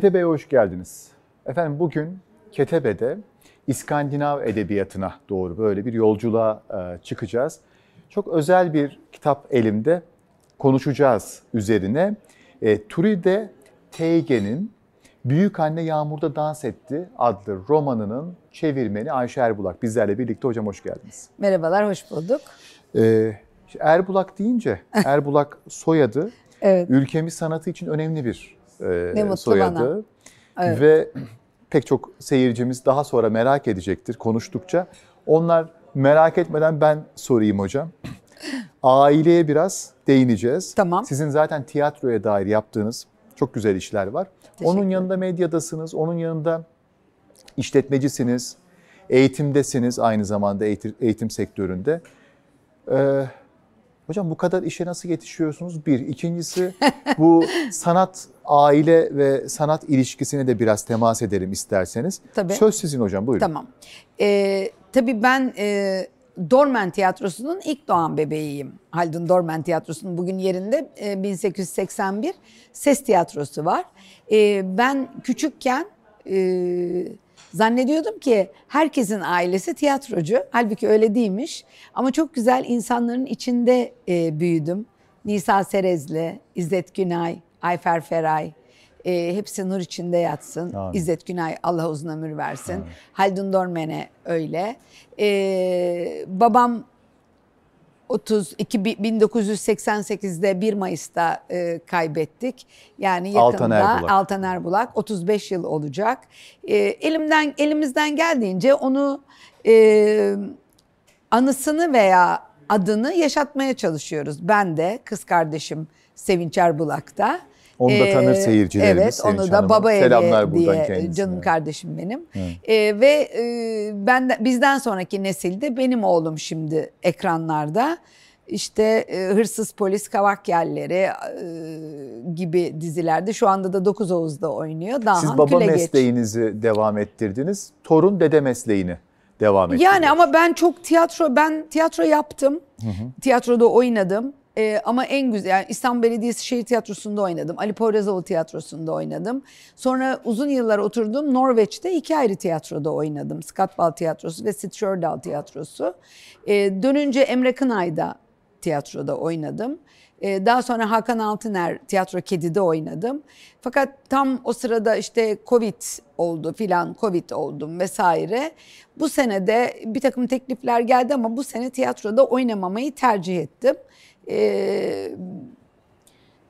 Ketebe'ye hoş geldiniz. Efendim bugün Ketebe'de İskandinav edebiyatına doğru böyle bir yolculuğa e, çıkacağız. Çok özel bir kitap elimde konuşacağız üzerine. E, Turide Teyge'nin Büyük Anne Yağmurda Dans Etti adlı romanının çevirmeni Ayşe Erbulak. Bizlerle birlikte hocam hoş geldiniz. Merhabalar, hoş bulduk. Ee, Erbulak deyince, Erbulak soyadı evet. ülkemiz sanatı için önemli bir e, ne mutlu soyadı. Bana. Evet. Ve pek çok seyircimiz daha sonra merak edecektir konuştukça. Onlar merak etmeden ben sorayım hocam. Aileye biraz değineceğiz. Tamam. Sizin zaten tiyatroya dair yaptığınız çok güzel işler var. Teşekkür. Onun yanında medyadasınız, onun yanında işletmecisiniz, eğitimdesiniz aynı zamanda eğitim, eğitim sektöründe. Ee, Hocam bu kadar işe nasıl yetişiyorsunuz? Bir. ikincisi bu sanat aile ve sanat ilişkisine de biraz temas edelim isterseniz. Tabii. Söz sizin hocam buyurun. Tamam. Ee, tabii ben e, Dorman Tiyatrosu'nun ilk doğan bebeğiyim. Haldun Dorman Tiyatrosu'nun bugün yerinde e, 1881 Ses Tiyatrosu var. E, ben küçükken... E, Zannediyordum ki herkesin ailesi tiyatrocu. Halbuki öyle değilmiş. Ama çok güzel insanların içinde e, büyüdüm. Nisa Serezli, İzzet Günay, Ayfer Feray. E, hepsi nur içinde yatsın. Amin. İzzet Günay Allah uzun ömür versin. Amin. Haldun Dormen'e öyle. E, babam 32 1988'de 1 Mayıs'ta e, kaybettik. Yani yakında Altan Erbulak, Altan Erbulak 35 yıl olacak. E, elimden elimizden geldiğince onu e, anısını veya adını yaşatmaya çalışıyoruz. Ben de kız kardeşim Sevinç Erbulak da. Onu da tanır ee, seyircilerimiz. Evet Sevinç onu da Hanım'a. Baba eli Selamlar diye buradan e, canım kardeşim benim. Ee, ve e, ben bizden sonraki nesilde benim oğlum şimdi ekranlarda. İşte e, Hırsız Polis Kavak Yerleri e, gibi dizilerde şu anda da 9 Oğuz'da oynuyor. Daha Siz baba Külegeç. mesleğinizi devam ettirdiniz. Torun dede mesleğini devam ettiniz. Yani ama ben çok tiyatro ben tiyatro yaptım. Hı hı. Tiyatroda oynadım. E, ama en güzel yani İstanbul Belediyesi Şehir Tiyatrosu'nda oynadım. Ali Poyrazoğlu Tiyatrosu'nda oynadım. Sonra uzun yıllar oturdum Norveç'te iki ayrı tiyatroda oynadım. Skatbal Tiyatrosu ve Sid Tiyatrosu. E, dönünce Emre Kınay'da tiyatroda oynadım. E, daha sonra Hakan Altıner Tiyatro Kedi'de oynadım. Fakat tam o sırada işte Covid oldu filan, Covid oldum vesaire. Bu sene de bir takım teklifler geldi ama bu sene tiyatroda oynamamayı tercih ettim. Ee,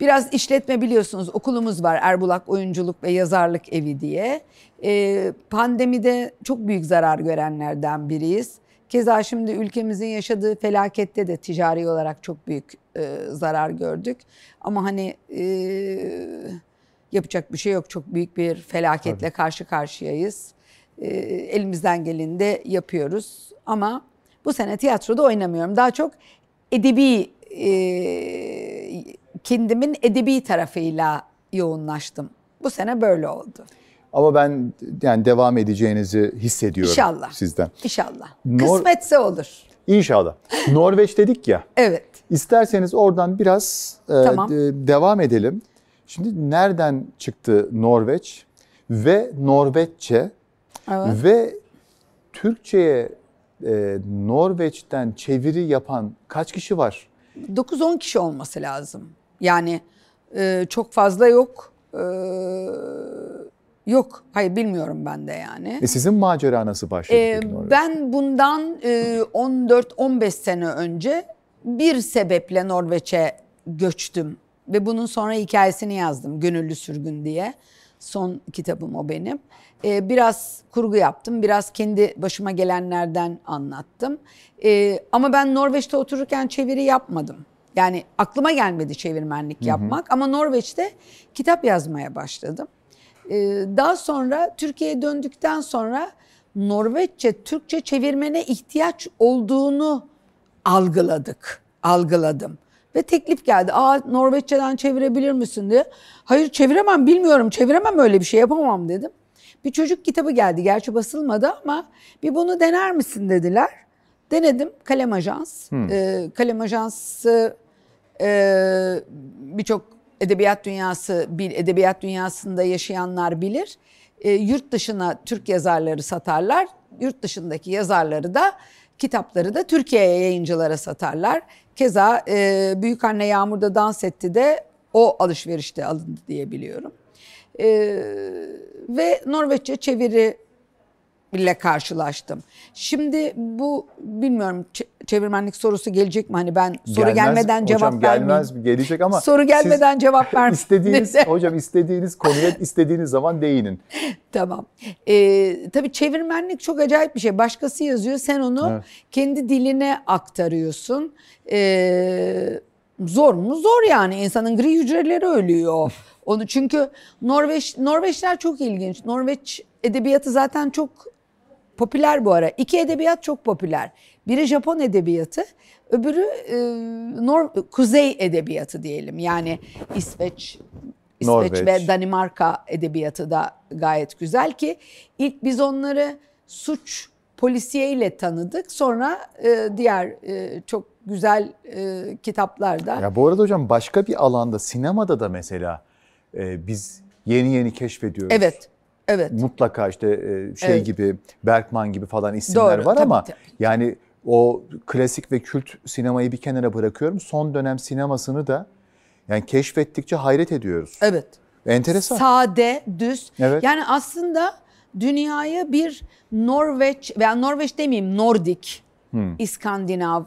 biraz işletme biliyorsunuz okulumuz var Erbulak Oyunculuk ve Yazarlık Evi diye. Ee, pandemide çok büyük zarar görenlerden biriyiz. Keza şimdi ülkemizin yaşadığı felakette de ticari olarak çok büyük e, zarar gördük. Ama hani e, yapacak bir şey yok. Çok büyük bir felaketle Tabii. karşı karşıyayız. E, elimizden geleni de yapıyoruz. Ama bu sene tiyatroda oynamıyorum. Daha çok edebi e, kendimin edebi tarafıyla yoğunlaştım. Bu sene böyle oldu. Ama ben yani devam edeceğinizi hissediyorum İnşallah. sizden. İnşallah. Nor Kısmetse olur. İnşallah. Norveç dedik ya. evet. İsterseniz oradan biraz tamam. e, devam edelim. Şimdi nereden çıktı Norveç ve Norveççe evet. ve Türkçe'ye e, Norveç'ten çeviri yapan kaç kişi var? 9-10 kişi olması lazım. Yani e, çok fazla yok. E, yok. Hayır bilmiyorum ben de yani. E sizin macera nasıl başladı? E, ben bundan e, 14-15 sene önce bir sebeple Norveç'e göçtüm. Ve bunun sonra hikayesini yazdım. Gönüllü Sürgün diye. Son kitabım o benim. E, biraz kurgu yaptım, biraz kendi başıma gelenlerden anlattım. E, ama ben Norveç'te otururken çeviri yapmadım. Yani aklıma gelmedi çevirmenlik yapmak hı hı. ama Norveç'te kitap yazmaya başladım. E, daha sonra Türkiye'ye döndükten sonra Norveççe, Türkçe çevirmene ihtiyaç olduğunu algıladık, algıladım. Ve teklif geldi. Aa Norveççeden çevirebilir misin diye. Hayır çeviremem bilmiyorum çeviremem öyle bir şey yapamam dedim. Bir çocuk kitabı geldi. Gerçi basılmadı ama bir bunu dener misin dediler. Denedim. Kalem Ajans. Hmm. Ee, Kalem Ajans'ı e, birçok edebiyat dünyası, bil, edebiyat dünyasında yaşayanlar bilir. E, yurt dışına Türk yazarları satarlar. Yurt dışındaki yazarları da kitapları da Türkiye'ye yayıncılara satarlar. Keza e, Anne Yağmur'da dans etti de o alışverişte alındı diye biliyorum. E, ve Norveççe çeviri ile karşılaştım. Şimdi bu bilmiyorum çevirmenlik sorusu gelecek mi? Hani ben soru gelmez, gelmeden cevap hocam, vermeyeyim. Gelmez mi? Gelecek ama soru gelmeden siz cevap vermeyeyim. İstediğiniz hocam istediğiniz konuya istediğiniz zaman değinin. Tamam. Ee, tabii çevirmenlik çok acayip bir şey. Başkası yazıyor sen onu evet. kendi diline aktarıyorsun. Ee, Zor mu? Zor yani. İnsanın gri hücreleri ölüyor. Onu çünkü Norveç Norveçler çok ilginç. Norveç edebiyatı zaten çok popüler bu ara. İki edebiyat çok popüler. Biri Japon edebiyatı, öbürü e, Nor Kuzey edebiyatı diyelim. Yani İsveç İsveç Norveç. ve Danimarka edebiyatı da gayet güzel ki ilk biz onları suç polisiyeyle tanıdık. Sonra e, diğer e, çok güzel e, kitaplarda. Ya bu arada hocam başka bir alanda sinemada da mesela e, biz yeni yeni keşfediyoruz. Evet. Evet. Mutlaka işte e, şey evet. gibi Bergman gibi falan isimler Doğru, var tabii, ama tabii. yani o klasik ve kült sinemayı bir kenara bırakıyorum. Son dönem sinemasını da yani keşfettikçe hayret ediyoruz. Evet. Enteresan. Sade, düz. Evet. Yani aslında dünyayı bir Norveç veya Norveç demeyeyim Nordik, hmm. İskandinav,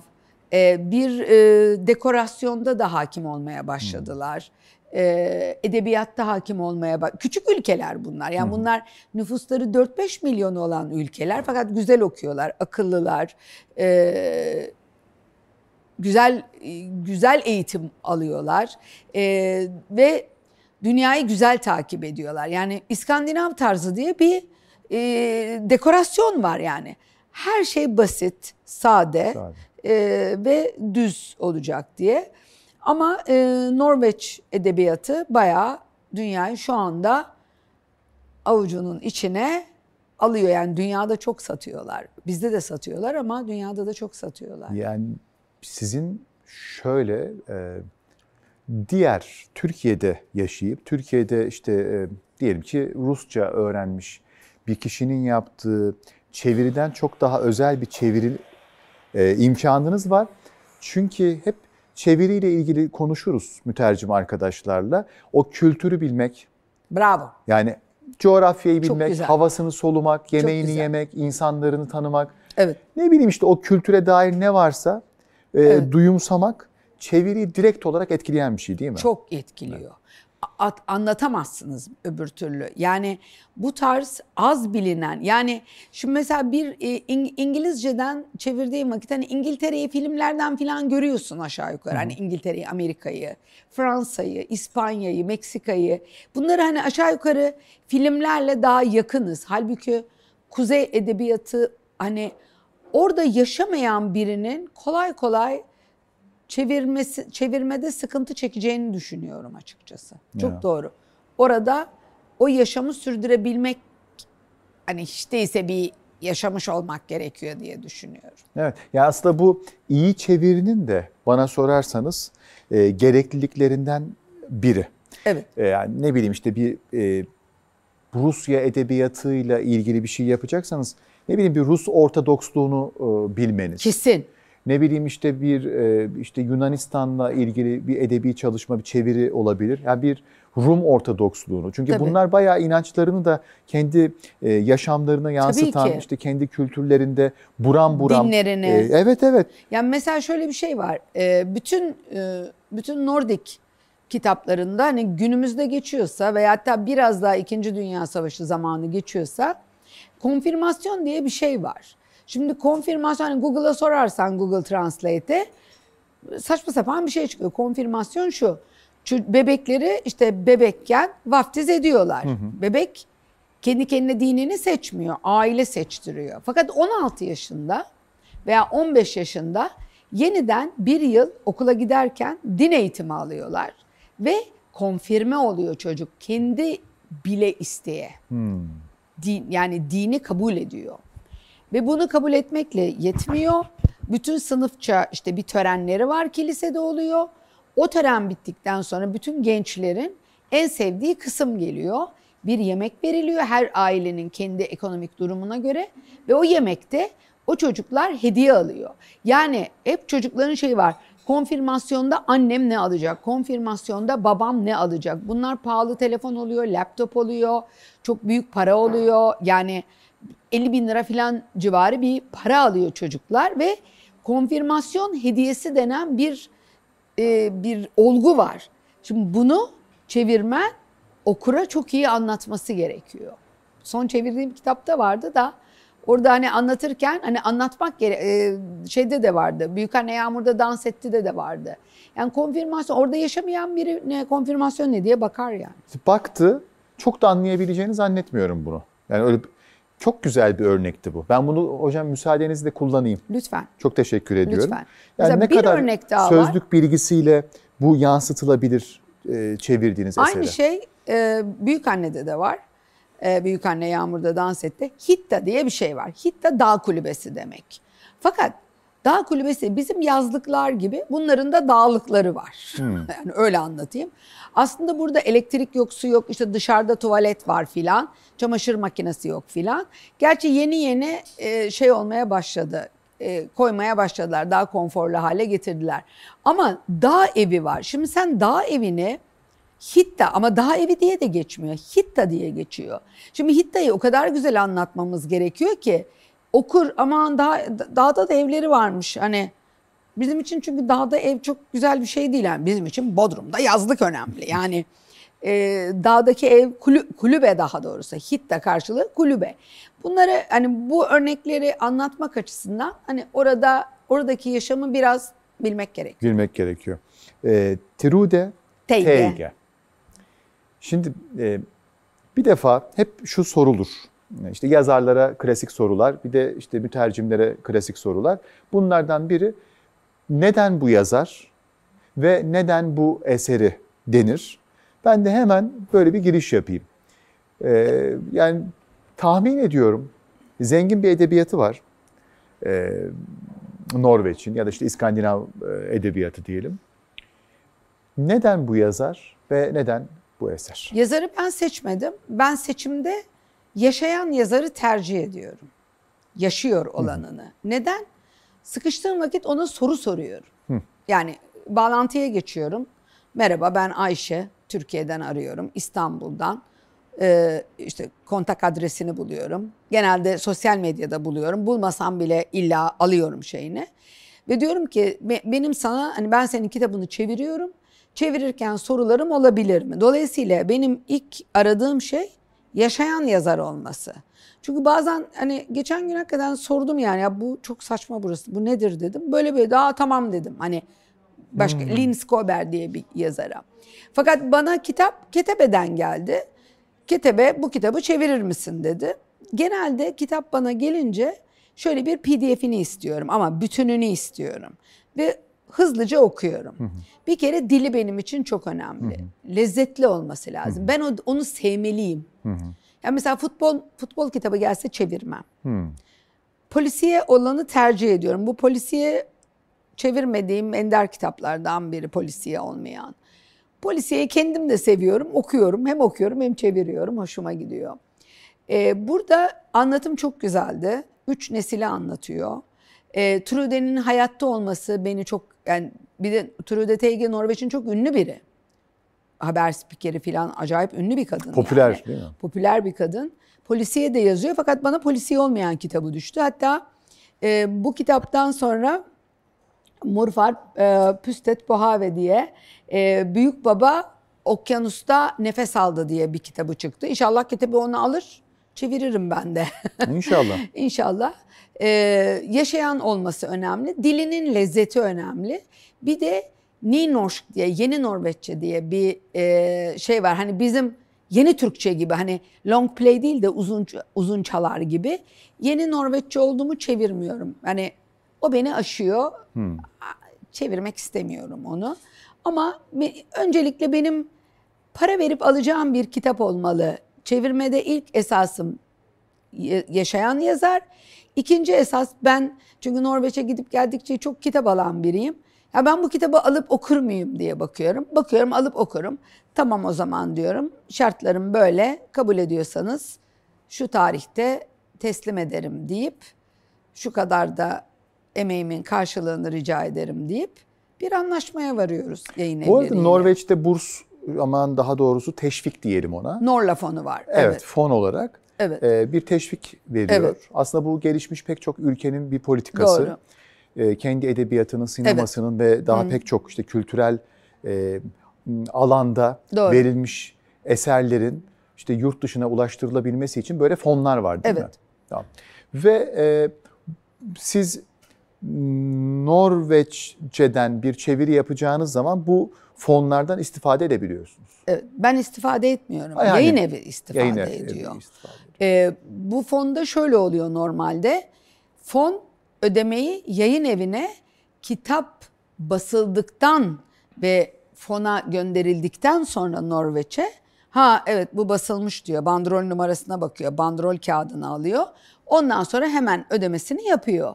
ee, bir e, dekorasyonda da hakim olmaya başladılar. Hmm. Ee, edebiyatta hakim olmaya bak. Küçük ülkeler bunlar. Yani hmm. bunlar nüfusları 4-5 milyon olan ülkeler fakat güzel okuyorlar, akıllılar, ee, güzel e, güzel eğitim alıyorlar ve dünyayı güzel takip ediyorlar. Yani İskandinav tarzı diye bir e, dekorasyon var yani. Her şey basit, sade, sade e, ve düz olacak diye. Ama e, Norveç edebiyatı bayağı dünyayı şu anda avucunun içine alıyor. Yani dünyada çok satıyorlar. Bizde de satıyorlar ama dünyada da çok satıyorlar. Yani sizin şöyle e, diğer Türkiye'de yaşayıp Türkiye'de işte e, diyelim ki Rusça öğrenmiş bir kişinin yaptığı çeviriden çok daha özel bir çeviri e, imkanınız var. Çünkü hep çeviriyle ilgili konuşuruz mütercim arkadaşlarla. O kültürü bilmek. Bravo. Yani coğrafyayı bilmek, havasını solumak, yemeğini yemek, insanlarını tanımak. Evet. Ne bileyim işte o kültüre dair ne varsa e, evet. duyumsamak çeviriyi direkt olarak etkileyen bir şey değil mi? Çok etkiliyor. Evet anlatamazsınız öbür türlü. Yani bu tarz az bilinen yani şu mesela bir e, İngilizceden çevirdiğim vakit hani İngiltere'yi filmlerden filan görüyorsun aşağı yukarı. Hani hı. Hani İngiltere'yi, Amerika'yı, Fransa'yı, İspanya'yı, Meksika'yı bunları hani aşağı yukarı filmlerle daha yakınız. Halbuki kuzey edebiyatı hani orada yaşamayan birinin kolay kolay çevirmesi çevirmede sıkıntı çekeceğini düşünüyorum açıkçası. Ya. Çok doğru. Orada o yaşamı sürdürebilmek hani hiç değilse bir yaşamış olmak gerekiyor diye düşünüyorum. Evet. Ya aslında bu iyi çevirinin de bana sorarsanız e, gerekliliklerinden biri. Evet. E, yani ne bileyim işte bir e, Rusya edebiyatıyla ilgili bir şey yapacaksanız ne bileyim bir Rus Ortodoksluğunu e, bilmeniz. Kesin. Ne bileyim işte bir e, işte Yunanistan'la ilgili bir edebi çalışma, bir çeviri olabilir. Yani bir Rum Ortodoksluğunu. Çünkü Tabii. bunlar bayağı inançlarını da kendi e, yaşamlarına yansıtan, işte kendi kültürlerinde buram buram. Dinlerini. E, evet evet. Yani mesela şöyle bir şey var. bütün bütün Nordik kitaplarında hani günümüzde geçiyorsa veya hatta biraz daha 2. Dünya Savaşı zamanı geçiyorsa konfirmasyon diye bir şey var. Şimdi konfirmasyon hani Google'a sorarsan Google Translate'e saçma sapan bir şey çıkıyor. Konfirmasyon şu. Bebekleri işte bebekken vaftiz ediyorlar. Hı hı. Bebek kendi kendine dinini seçmiyor. Aile seçtiriyor. Fakat 16 yaşında veya 15 yaşında yeniden bir yıl okula giderken din eğitimi alıyorlar. Ve konfirme oluyor çocuk. Kendi bile isteye. Hmm. Din, yani dini kabul ediyor. Ve bunu kabul etmekle yetmiyor. Bütün sınıfça işte bir törenleri var kilisede oluyor. O tören bittikten sonra bütün gençlerin en sevdiği kısım geliyor. Bir yemek veriliyor her ailenin kendi ekonomik durumuna göre ve o yemekte o çocuklar hediye alıyor. Yani hep çocukların şeyi var. Konfirmasyonda annem ne alacak? Konfirmasyonda babam ne alacak? Bunlar pahalı telefon oluyor, laptop oluyor, çok büyük para oluyor. Yani 50 bin lira falan civarı bir para alıyor çocuklar ve konfirmasyon hediyesi denen bir e, bir olgu var. Şimdi bunu çevirmen okura çok iyi anlatması gerekiyor. Son çevirdiğim kitapta vardı da orada hani anlatırken hani anlatmak gere e, şeyde de vardı. Büyükanne Yağmur'da dans etti de de vardı. Yani konfirmasyon orada yaşamayan biri ne konfirmasyon ne diye bakar yani. Baktı çok da anlayabileceğini zannetmiyorum bunu. Yani öyle çok güzel bir örnekti bu. Ben bunu hocam müsaadenizle kullanayım. Lütfen. Çok teşekkür ediyorum. Lütfen. Yani ne bir kadar örnek daha sözlük var. bilgisiyle bu yansıtılabilir e, çevirdiğiniz Aynı Aynı şey e, Anne'de de var. E, Anne Yağmur'da dans etti. Hitta diye bir şey var. Hitta dağ kulübesi demek. Fakat Dağ kulübesi bizim yazlıklar gibi bunların da dağlıkları var. Hmm. Yani öyle anlatayım. Aslında burada elektrik yok, su yok, işte dışarıda tuvalet var filan. Çamaşır makinesi yok filan. Gerçi yeni yeni e, şey olmaya başladı e, koymaya başladılar. Daha konforlu hale getirdiler. Ama dağ evi var. Şimdi sen dağ evini Hitta ama dağ evi diye de geçmiyor. Hitta diye geçiyor. Şimdi Hitta'yı o kadar güzel anlatmamız gerekiyor ki okur ama dağ, dağda da evleri varmış hani bizim için çünkü dağda ev çok güzel bir şey değil yani bizim için Bodrum'da yazlık önemli yani e, dağdaki ev kulü, kulübe daha doğrusu hitta karşılığı kulübe bunları hani bu örnekleri anlatmak açısından hani orada oradaki yaşamı biraz bilmek gerekiyor. Bilmek gerekiyor. E, Tirude Teyge. Teyge. Şimdi e, bir defa hep şu sorulur işte yazarlara klasik sorular, bir de işte mütercimlere klasik sorular. Bunlardan biri neden bu yazar ve neden bu eseri denir? Ben de hemen böyle bir giriş yapayım. Ee, yani tahmin ediyorum zengin bir edebiyatı var. Ee, Norveç'in ya da işte İskandinav e, edebiyatı diyelim. Neden bu yazar ve neden bu eser? Yazarı ben seçmedim. Ben seçimde yaşayan yazarı tercih ediyorum. Yaşıyor olanını. Hı. Neden? Sıkıştığım vakit ona soru soruyorum. Hı. Yani bağlantıya geçiyorum. Merhaba ben Ayşe, Türkiye'den arıyorum, İstanbul'dan. Ee, işte kontak adresini buluyorum. Genelde sosyal medyada buluyorum. Bulmasam bile illa alıyorum şeyini. Ve diyorum ki benim sana hani ben senin kitabını çeviriyorum. Çevirirken sorularım olabilir mi? Dolayısıyla benim ilk aradığım şey yaşayan yazar olması. Çünkü bazen hani geçen gün hakikaten sordum yani ya bu çok saçma burası bu nedir dedim. Böyle böyle daha tamam dedim hani başka hmm. Lynn Skober diye bir yazara. Fakat bana kitap Ketebe'den geldi. Ketebe bu kitabı çevirir misin dedi. Genelde kitap bana gelince şöyle bir pdf'ini istiyorum ama bütününü istiyorum. Ve hızlıca okuyorum. Hı hı. Bir kere dili benim için çok önemli. Hı hı. Lezzetli olması lazım. Hı hı. Ben onu sevmeliyim. Hı hı. Yani mesela futbol futbol kitabı gelse çevirmem. Hı. Polisiye olanı tercih ediyorum. Bu polisiye çevirmediğim ender kitaplardan biri polisiye olmayan. Polisiyeyi kendim de seviyorum, okuyorum. Hem okuyorum hem çeviriyorum, hoşuma gidiyor. Ee, burada anlatım çok güzeldi. Üç nesili anlatıyor. Ee, Trude'nin hayatta olması beni çok... Yani bir de Trude Teige Norveç'in çok ünlü biri haber spikeri falan acayip ünlü bir kadın. Popüler yani. değil mi? Popüler bir kadın. Polisiye de yazıyor fakat bana polisiye olmayan kitabı düştü. Hatta e, bu kitaptan sonra Murfar e, Püstet Pohave diye e, Büyük Baba Okyanusta Nefes Aldı diye bir kitabı çıktı. İnşallah kitabı onu alır çeviririm ben de. İnşallah. İnşallah. Ee, yaşayan olması önemli. Dilinin lezzeti önemli. Bir de Nynorsk diye yeni Norveççe diye bir e, şey var. Hani bizim yeni Türkçe gibi hani long play değil de uzun uzun çalar gibi. Yeni Norveççe olduğumu çevirmiyorum. Hani o beni aşıyor. Hmm. Çevirmek istemiyorum onu. Ama öncelikle benim para verip alacağım bir kitap olmalı. Çevirmede ilk esasım yaşayan yazar. İkinci esas ben çünkü Norveç'e gidip geldikçe çok kitap alan biriyim. Ya ben bu kitabı alıp okur muyum diye bakıyorum. Bakıyorum alıp okurum. Tamam o zaman diyorum. Şartlarım böyle. Kabul ediyorsanız şu tarihte teslim ederim deyip şu kadar da emeğimin karşılığını rica ederim deyip bir anlaşmaya varıyoruz yayın evleriyle. Bu arada Norveç'te burs aman daha doğrusu teşvik diyelim ona. Norla fonu var. Evet, evet fon olarak evet. bir teşvik veriyor. Evet. Aslında bu gelişmiş pek çok ülkenin bir politikası. Doğru. E, kendi edebiyatının, sinemasının evet. ve daha Hı. pek çok işte kültürel e, alanda Doğru. verilmiş eserlerin işte yurt dışına ulaştırılabilmesi için böyle fonlar var değil evet. mi? Tamam. Ve e, siz Norveççeden bir çeviri yapacağınız zaman bu fonlardan istifade edebiliyorsunuz. ben istifade etmiyorum. Yani, yayın evi istifade yayın ediyor. Evi istifade ediyor. Ee, bu fonda şöyle oluyor normalde. Fon ödemeyi yayın evine kitap basıldıktan ve fona gönderildikten sonra Norveç'e ha evet bu basılmış diyor. Bandrol numarasına bakıyor. Bandrol kağıdını alıyor. Ondan sonra hemen ödemesini yapıyor.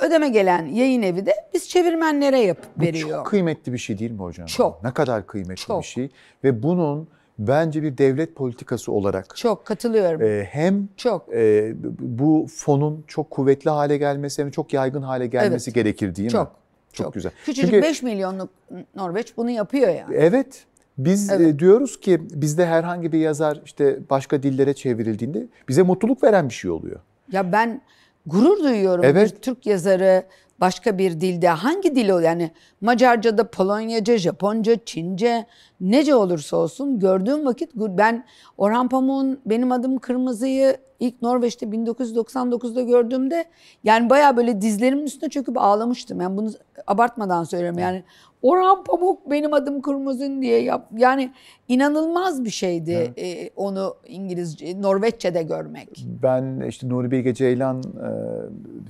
Ödeme gelen yayın evi de biz çevirmenlere yapıp veriyor. Bu çok kıymetli bir şey değil mi hocam? Çok. Ne kadar kıymetli çok. bir şey. Ve bunun bence bir devlet politikası olarak çok katılıyorum. E, hem çok e, bu fonun çok kuvvetli hale gelmesi hem çok yaygın hale gelmesi evet. gerekir değil çok, mi? Çok. Çok güzel. Küçücük Çünkü, 5 milyonluk Norveç bunu yapıyor yani. Evet. Biz e, evet. diyoruz ki bizde herhangi bir yazar işte başka dillere çevrildiğinde bize mutluluk veren bir şey oluyor. Ya ben gurur duyuyorum evet. bir Türk yazarı başka bir dilde hangi dil o yani Macarca'da, Polonyaca, Japonca, Çince nece olursa olsun gördüğüm vakit ben Orhan Pamuk'un Benim Adım Kırmızı'yı ilk Norveç'te 1999'da gördüğümde yani baya böyle dizlerimin üstüne çöküp ağlamıştım. Yani bunu abartmadan söylüyorum yani Orhan Pamuk Benim Adım Kırmızı'nın diye yap. Yani inanılmaz bir şeydi evet. e, onu İngilizce, Norveççe'de görmek. Ben işte Nuri Bilge Ceylan e,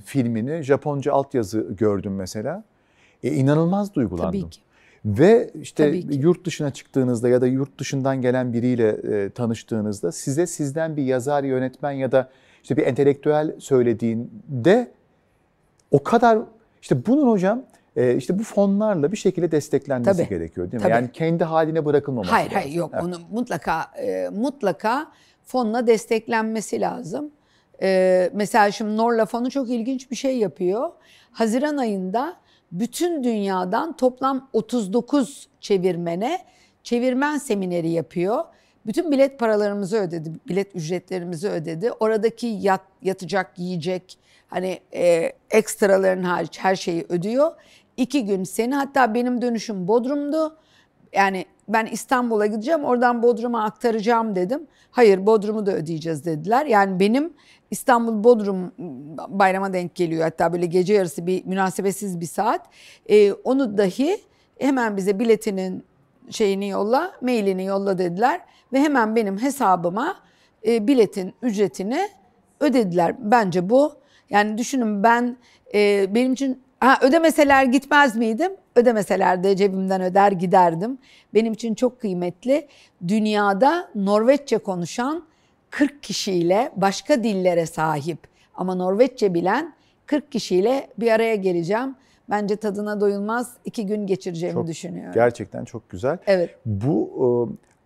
filmini Japonca altyazı gördüm mesela. E, inanılmaz duygulandım. Tabii ki. Ve işte yurt dışına çıktığınızda ya da yurt dışından gelen biriyle e, tanıştığınızda size sizden bir yazar, yönetmen ya da işte bir entelektüel söylediğinde o kadar işte bunun hocam e, işte bu fonlarla bir şekilde desteklenmesi tabii, gerekiyor değil mi? Tabii. Yani kendi haline bırakılmaması hayır, lazım. Hayır yok evet. onun mutlaka e, mutlaka fonla desteklenmesi lazım. E, mesela şimdi Norla fonu çok ilginç bir şey yapıyor. Haziran ayında bütün dünyadan toplam 39 çevirmene çevirmen semineri yapıyor. Bütün bilet paralarımızı ödedi, bilet ücretlerimizi ödedi. Oradaki yat, yatacak, yiyecek, hani e, ekstraların hariç her şeyi ödüyor. İki gün seni hatta benim dönüşüm Bodrum'du. Yani ben İstanbul'a gideceğim oradan Bodrum'a aktaracağım dedim. Hayır Bodrum'u da ödeyeceğiz dediler. Yani benim İstanbul Bodrum bayrama denk geliyor hatta böyle gece yarısı bir münasebetsiz bir saat. Ee, onu dahi hemen bize biletinin şeyini yolla, mailini yolla dediler ve hemen benim hesabıma e, biletin ücretini ödediler. Bence bu yani düşünün ben e, benim için ha ödemeseler gitmez miydim? Ödemeseler de cebimden öder giderdim. Benim için çok kıymetli. Dünyada Norveççe konuşan 40 kişiyle başka dillere sahip ama Norveççe bilen 40 kişiyle bir araya geleceğim. Bence tadına doyulmaz iki gün geçireceğimi çok, düşünüyorum. Gerçekten çok güzel. Evet. Bu e,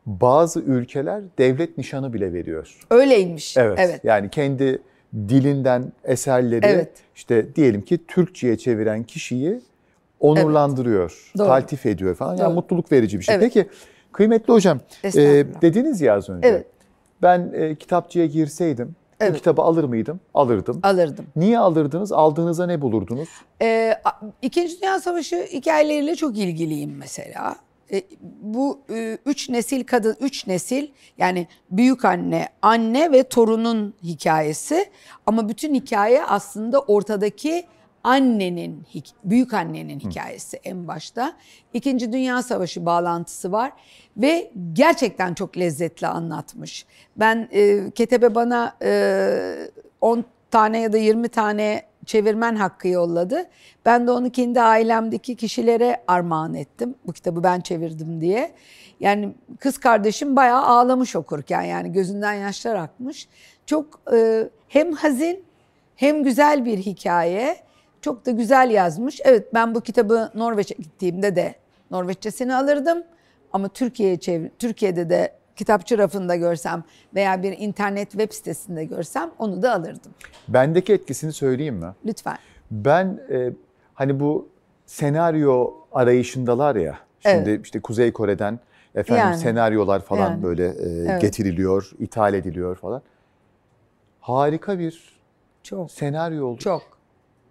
bazı ülkeler devlet nişanı bile veriyor. Öyleymiş. Evet. evet. Yani kendi dilinden eserleri evet. işte diyelim ki Türkçe'ye çeviren kişiyi onurlandırıyor, Doğru. taltif ediyor falan. Yani Doğru. mutluluk verici bir şey. Evet. Peki kıymetli hocam e, dediniz ya az önce. Evet. Ben e, kitapçıya girseydim Evet. Bu kitabı alır mıydım? Alırdım. Alırdım. Niye alırdınız? Aldığınızda ne bulurdunuz? Ee, İkinci Dünya Savaşı hikayeleriyle çok ilgiliyim mesela. E, bu e, üç nesil kadın, üç nesil yani büyük anne, anne ve torunun hikayesi. Ama bütün hikaye aslında ortadaki annenin, büyük annenin hikayesi en başta. İkinci Dünya Savaşı bağlantısı var ve gerçekten çok lezzetli anlatmış. Ben e, Ketebe bana 10 e, tane ya da 20 tane çevirmen hakkı yolladı. Ben de onu kendi ailemdeki kişilere armağan ettim. Bu kitabı ben çevirdim diye. Yani kız kardeşim bayağı ağlamış okurken yani gözünden yaşlar akmış. Çok e, hem hazin hem güzel bir hikaye. Çok da güzel yazmış. Evet ben bu kitabı Norveç'e gittiğimde de Norveççesini alırdım. Ama Türkiye'ye çevir Türkiye'de de kitapçı rafında görsem veya bir internet web sitesinde görsem onu da alırdım. Bendeki etkisini söyleyeyim mi? Lütfen. Ben e, hani bu senaryo arayışındalar ya. Şimdi evet. işte Kuzey Kore'den efendim yani. senaryolar falan yani. böyle e, evet. getiriliyor, ithal ediliyor falan. Harika bir çok senaryo oldu. Çok.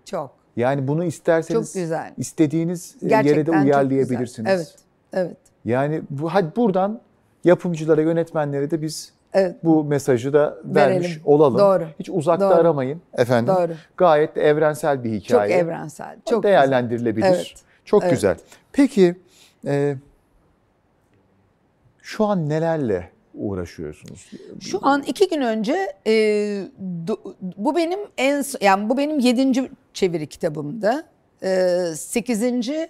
Çok. Yani bunu isterseniz çok güzel. istediğiniz Gerçekten yere de uyarlayabilirsiniz. Evet. Evet. Yani bu hadi buradan yapımcılara, yönetmenlere de biz evet. bu mesajı da vermiş Verelim. olalım. Doğru. Hiç uzakta Doğru. aramayın efendim. Doğru. Gayet evrensel bir hikaye. Çok evrensel. Çok değerlendirilebilir. Güzel. Evet. Çok evet. güzel. Peki e, şu an nelerle uğraşıyorsunuz? Şu an iki gün önce e, bu benim en yani bu benim yedinci çeviri kitabımdı. E, sekizinci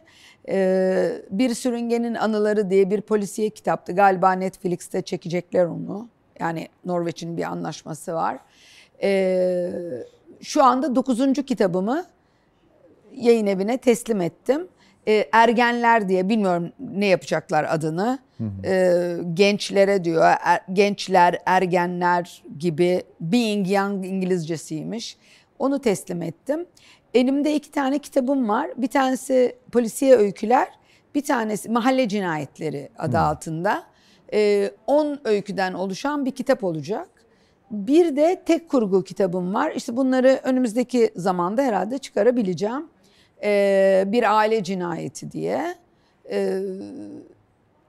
e, Bir Sürüngenin Anıları diye bir polisiye kitaptı. Galiba Netflix'te çekecekler onu. Yani Norveç'in bir anlaşması var. E, şu anda dokuzuncu kitabımı yayın evine teslim ettim e, ergenler diye bilmiyorum ne yapacaklar adını E, gençlere diyor er, gençler ergenler gibi being young İngilizcesiymiş onu teslim ettim. Elimde iki tane kitabım var bir tanesi polisiye öyküler bir tanesi mahalle cinayetleri adı hı. altında 10 e, on öyküden oluşan bir kitap olacak. Bir de tek kurgu kitabım var. İşte bunları önümüzdeki zamanda herhalde çıkarabileceğim e, bir aile cinayeti diye. E,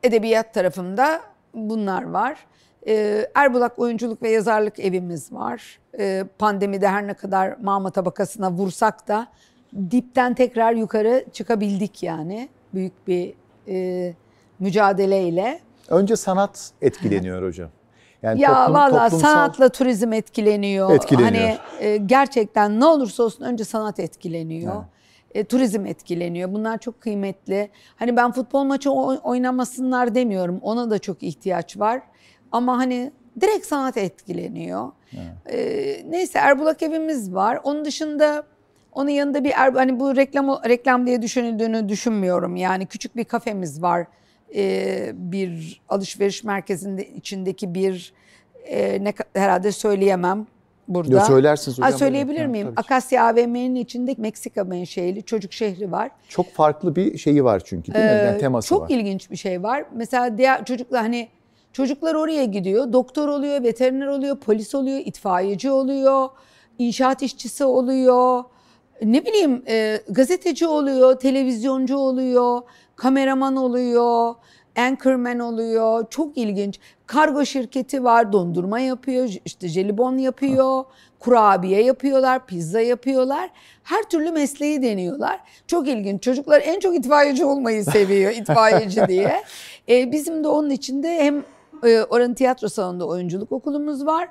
edebiyat tarafımda bunlar var. E, Erbulak Oyunculuk ve Yazarlık Evimiz var. E, pandemide her ne kadar mama tabakasına vursak da dipten tekrar yukarı çıkabildik yani. Büyük bir e, mücadeleyle. Önce sanat etkileniyor hocam. Yani ya toplum, valla toplumsal... sanatla turizm etkileniyor. Hani, etkileniyor. Hani e, gerçekten ne olursa olsun önce sanat etkileniyor. Ha e, turizm etkileniyor. Bunlar çok kıymetli. Hani ben futbol maçı oynamasınlar demiyorum. Ona da çok ihtiyaç var. Ama hani direkt sanat etkileniyor. Evet. E, neyse Erbulak evimiz var. Onun dışında onun yanında bir er, hani bu reklam reklam diye düşünüldüğünü düşünmüyorum. Yani küçük bir kafemiz var. E, bir alışveriş merkezinde içindeki bir e, ne, herhalde söyleyemem burada. Yo, söylersiniz hocam. Ha, söyleyebilir miyim? Ha, Akasya AVM'nin içinde Meksika menşeli çocuk şehri var. Çok farklı bir şeyi var çünkü değil mi? Ee, yani teması çok var. Çok ilginç bir şey var. Mesela diğer çocuklar hani çocuklar oraya gidiyor. Doktor oluyor, veteriner oluyor, polis oluyor, itfaiyeci oluyor, inşaat işçisi oluyor. Ne bileyim e, gazeteci oluyor, televizyoncu oluyor, kameraman oluyor Anchorman oluyor. Çok ilginç. Kargo şirketi var. Dondurma yapıyor. işte jelibon yapıyor. Kurabiye yapıyorlar. Pizza yapıyorlar. Her türlü mesleği deniyorlar. Çok ilginç. Çocuklar en çok itfaiyeci olmayı seviyor. itfaiyeci diye. Ee, bizim de onun içinde hem e, Oranın Tiyatro Salonu'nda oyunculuk okulumuz var.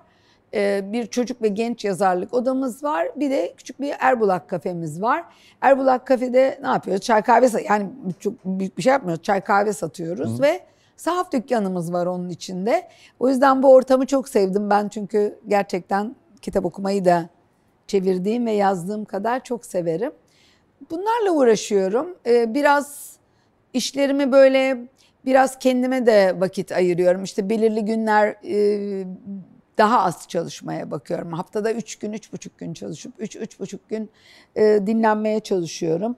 Ee, bir çocuk ve genç yazarlık odamız var. Bir de küçük bir Erbulak kafemiz var. Erbulak kafede ne yapıyoruz? Çay kahve yani çok büyük bir şey yapmıyoruz. Çay kahve satıyoruz Hı. ve sahaf dükkanımız var onun içinde. O yüzden bu ortamı çok sevdim ben çünkü gerçekten kitap okumayı da çevirdiğim ve yazdığım kadar çok severim. Bunlarla uğraşıyorum. Ee, biraz işlerimi böyle biraz kendime de vakit ayırıyorum. İşte belirli günler e, daha az çalışmaya bakıyorum. Haftada üç gün, üç buçuk gün çalışıp üç, üç buçuk gün e, dinlenmeye çalışıyorum.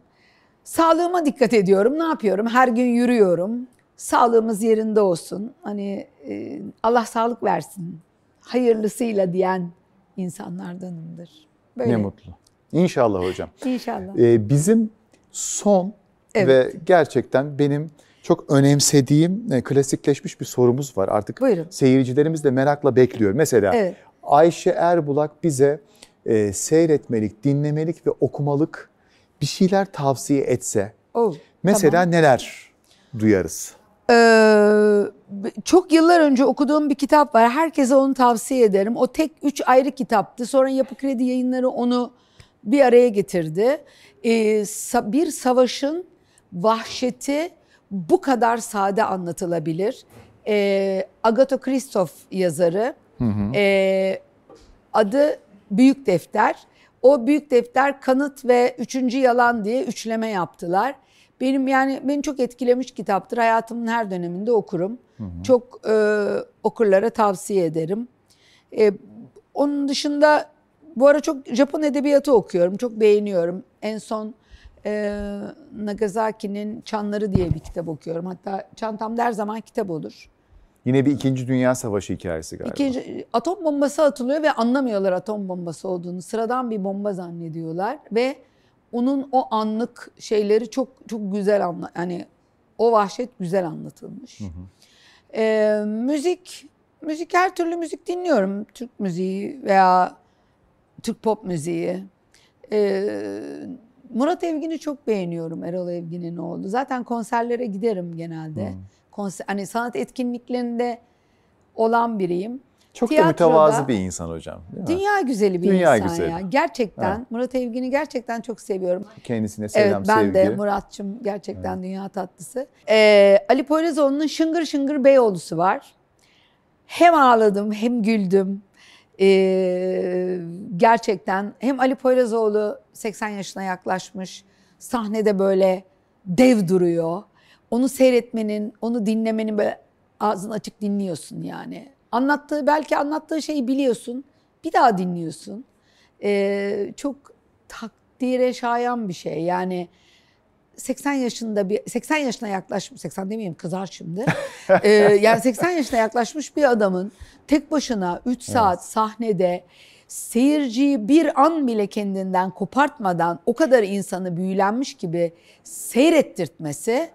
Sağlığıma dikkat ediyorum. Ne yapıyorum? Her gün yürüyorum. Sağlığımız yerinde olsun. Hani e, Allah sağlık versin. Hayırlısıyla diyen insanlardanımdır. Böyle. Ne mutlu. İnşallah hocam. İnşallah. Ee, bizim son evet. ve gerçekten benim çok önemsediğim e, klasikleşmiş bir sorumuz var. Artık Buyurun. seyircilerimiz de merakla bekliyor. Mesela evet. Ayşe Erbulak bize e, seyretmelik, dinlemelik ve okumalık bir şeyler tavsiye etse. Oh, mesela tamam. neler duyarız? Ee, çok yıllar önce okuduğum bir kitap var. Herkese onu tavsiye ederim. O tek üç ayrı kitaptı. Sonra Yapı Kredi Yayınları onu bir araya getirdi. Ee, bir savaşın vahşeti bu kadar sade anlatılabilir. E, ee, Agatha Christoph yazarı hı hı. E, adı Büyük Defter. O Büyük Defter Kanıt ve Üçüncü Yalan diye üçleme yaptılar. Benim yani beni çok etkilemiş kitaptır. Hayatımın her döneminde okurum. Hı hı. Çok e, okurlara tavsiye ederim. E, onun dışında bu ara çok Japon edebiyatı okuyorum. Çok beğeniyorum. En son e, Nagasaki'nin Çanları diye bir kitap okuyorum. Hatta çantam her zaman kitap olur. Yine bir İkinci Dünya Savaşı hikayesi galiba. İkinci, atom bombası atılıyor ve anlamıyorlar atom bombası olduğunu. Sıradan bir bomba zannediyorlar ve onun o anlık şeyleri çok çok güzel anla yani o vahşet güzel anlatılmış. Hı hı. Ee, müzik müzik her türlü müzik dinliyorum. Türk müziği veya Türk pop müziği. Ee, Murat Evgin'i çok beğeniyorum Erol Evgin'in oğlu. Zaten konserlere giderim genelde. Hmm. Konser, hani sanat etkinliklerinde olan biriyim. Çok Tiyatroda, da mütevazı bir insan hocam. Dünya güzeli bir dünya insan güzeli. ya. Gerçekten evet. Murat Evgin'i gerçekten çok seviyorum. Kendisine selam evet, ben sevgi. Ben de Muratçım gerçekten evet. dünya tatlısı. Ee, Ali Poyrazoğlu'nun Şıngır Şıngır Beyoğlu'su var. Hem ağladım hem güldüm. Ee, gerçekten hem Ali Poyrazoğlu 80 yaşına yaklaşmış. Sahnede böyle dev duruyor. Onu seyretmenin, onu dinlemenin böyle ağzını açık dinliyorsun yani. Anlattığı, belki anlattığı şeyi biliyorsun. Bir daha dinliyorsun. Ee, çok takdire şayan bir şey. Yani 80 yaşında bir 80 yaşına yaklaşmış 80 demeyeyim kızar şimdi. ee, yani 80 yaşına yaklaşmış bir adamın tek başına 3 saat evet. sahnede seyirciyi bir an bile kendinden kopartmadan o kadar insanı büyülenmiş gibi seyrettirtmesi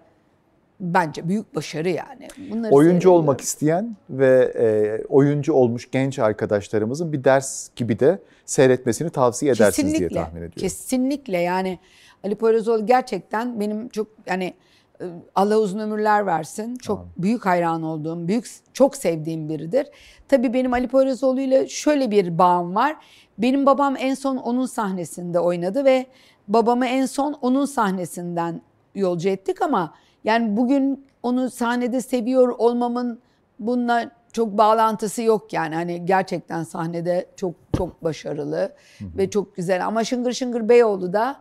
bence büyük başarı yani. Bunları oyuncu olmak isteyen ve e, oyuncu olmuş genç arkadaşlarımızın bir ders gibi de seyretmesini tavsiye edersiniz kesinlikle, diye tahmin ediyorum. Kesinlikle yani Ali Poyrazoğlu gerçekten benim çok yani e, Allah uzun ömürler versin. Çok tamam. büyük hayran olduğum, büyük çok sevdiğim biridir. Tabii benim Ali Poyrazoğlu ile şöyle bir bağım var. Benim babam en son onun sahnesinde oynadı ve babamı en son onun sahnesinden yolcu ettik ama yani bugün onu sahnede seviyor olmamın bununla çok bağlantısı yok yani. Hani gerçekten sahnede çok çok başarılı hı hı. ve çok güzel ama Şıngır Şıngır Beyoğlu da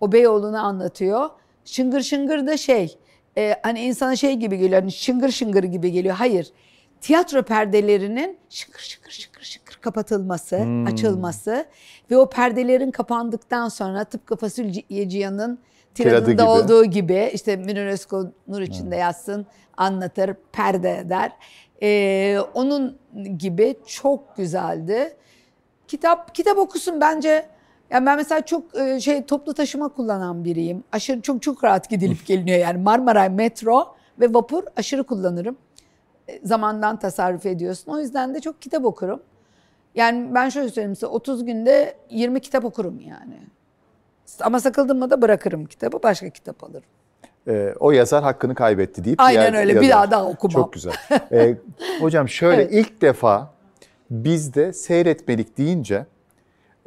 o Beyoğlu'nu anlatıyor. Şıngır şıngır da şey, e, hani insana şey gibi geliyor, hani şıngır şıngır gibi geliyor. Hayır, tiyatro perdelerinin şıkır şıkır şıkır şıkır kapatılması, hmm. açılması ve o perdelerin kapandıktan sonra tıpkı Fasulye Cihan'ın tiradında olduğu gibi işte Münir Özkul nur hmm. içinde hmm. yazsın, anlatır, perde eder. Ee, onun gibi çok güzeldi. Kitap kitap okusun bence yani ben mesela çok e, şey toplu taşıma kullanan biriyim. Aşırı çok çok rahat gidilip geliniyor yani Marmaray metro ve vapur aşırı kullanırım. E, zamandan tasarruf ediyorsun. O yüzden de çok kitap okurum. Yani ben şöyle söyleyeyim size 30 günde 20 kitap okurum yani. Ama sakıldım mı da bırakırım kitabı başka kitap alırım. Ee, o yazar hakkını kaybetti deyip Aynen diğer, öyle yazar. bir daha daha okumam. Çok güzel. Ee, hocam şöyle evet. ilk defa bizde seyretmelik deyince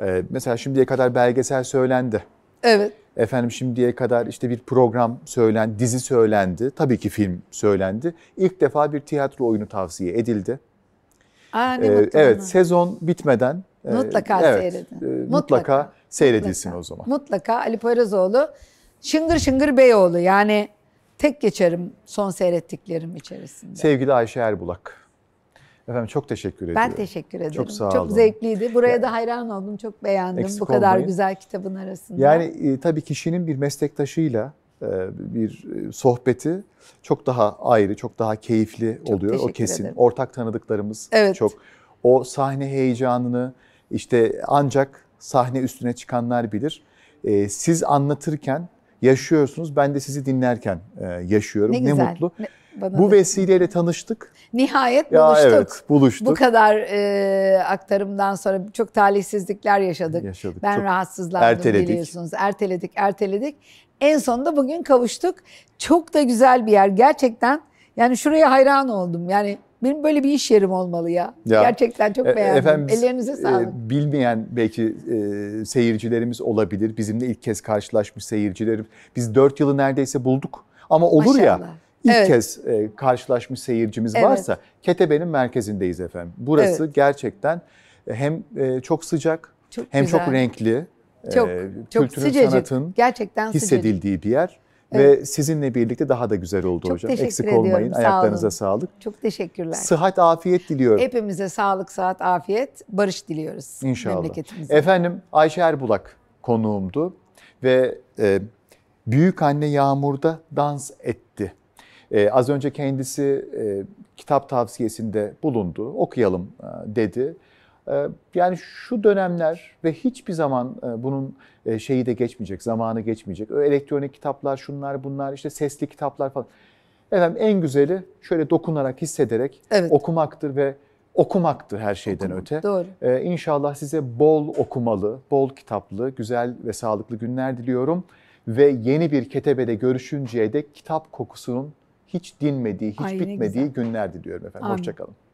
ee, mesela şimdiye kadar belgesel söylendi. Evet. Efendim şimdiye kadar işte bir program söylen, dizi söylendi, tabii ki film söylendi. İlk defa bir tiyatro oyunu tavsiye edildi. Aa, ne ee, mutlu evet, sezon bitmeden e, mutlaka evet, seyredin. E, mutlaka, mutlaka seyredilsin mutlaka, o zaman. Mutlaka Ali Poyrazoğlu Şıngır Şıngır Beyoğlu yani tek geçerim son seyrettiklerim içerisinde. Sevgili Ayşe Erbulak. Efendim çok teşekkür ediyorum. Ben teşekkür ederim. Çok sağ olun. Çok zevkliydi. Buraya ya, da hayran oldum. Çok beğendim bu kadar olmayın. güzel kitabın arasında. Yani e, tabii kişinin bir meslektaşıyla e, bir e, sohbeti çok daha ayrı, çok daha keyifli çok oluyor. O kesin. Ederim. Ortak tanıdıklarımız evet. çok. O sahne heyecanını işte ancak sahne üstüne çıkanlar bilir. E, siz anlatırken yaşıyorsunuz. Ben de sizi dinlerken e, yaşıyorum. Ne, güzel. mutlu. Ne, bana Bu vesileyle tanıştık. Nihayet ya buluştuk. Evet, buluştuk. Bu kadar e, aktarımdan sonra çok talihsizlikler yaşadık. yaşadık. Ben çok rahatsızlandım erteledik. biliyorsunuz. Erteledik, erteledik. En sonunda bugün kavuştuk. Çok da güzel bir yer. Gerçekten yani şuraya hayran oldum. Yani benim böyle bir iş yerim olmalı ya. ya Gerçekten çok e, e, beğendim. Efendim, Ellerinize e, sağlık. E, bilmeyen belki e, seyircilerimiz olabilir. Bizimle ilk kez karşılaşmış seyircilerim. Biz dört yılı neredeyse bulduk. Ama olur Maşallah. ya ilk evet. kez e, karşılaşmış seyircimiz evet. varsa Ketebe'nin merkezindeyiz efendim. Burası evet. gerçekten e, hem e, çok sıcak çok hem güzel. E, çok renkli. Çok, e, çok kültürün, sıcacık. sanatın gerçekten hissedildiği sıcacık. bir yer. Evet. Ve sizinle birlikte daha da güzel oldu Çok hocam. Eksik ediyorum. olmayın. Sağ Ayaklarınıza olun. sağlık. Çok teşekkürler. Sıhhat, afiyet diliyorum. Hepimize sağlık, sıhhat, afiyet, barış diliyoruz. İnşallah. Efendim Ayşe Erbulak konuğumdu ve e, Büyük Anne Yağmur'da dans etti ee, az önce kendisi e, kitap tavsiyesinde bulundu, okuyalım e, dedi. E, yani şu dönemler ve hiçbir zaman e, bunun e, şeyi de geçmeyecek, zamanı geçmeyecek. elektronik kitaplar, şunlar bunlar, işte sesli kitaplar falan. Efendim en güzeli şöyle dokunarak, hissederek evet. okumaktır ve okumaktır her şeyden Okumak, öte. Doğru. Ee, inşallah size bol okumalı, bol kitaplı, güzel ve sağlıklı günler diliyorum. Ve yeni bir ketebede görüşünceye dek kitap kokusunun hiç dinmediği, hiç Ay, bitmediği günlerdi diyorum efendim. Hoşçakalın.